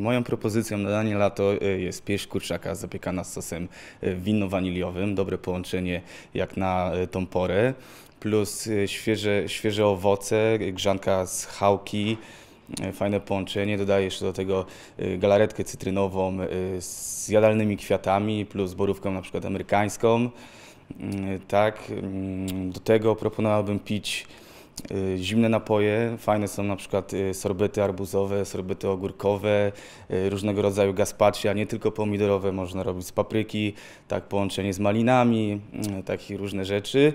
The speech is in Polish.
Moją propozycją na danie lato e, jest pieśń kurczaka zapiekana z sosem e, winno-waniliowym. Dobre połączenie jak na e, tą porę. Plus świeże, świeże owoce, grzanka z chałki, fajne połączenie. Dodaję jeszcze do tego galaretkę cytrynową z jadalnymi kwiatami plus borówką na przykład amerykańską. Mm, tak, mm, do tego proponowałbym pić Y, zimne napoje. Fajne są na przykład y, sorbety arbuzowe, sorbety ogórkowe, y, różnego rodzaju gazpacze, a nie tylko pomidorowe. Można robić z papryki, tak połączenie z malinami, takie różne rzeczy.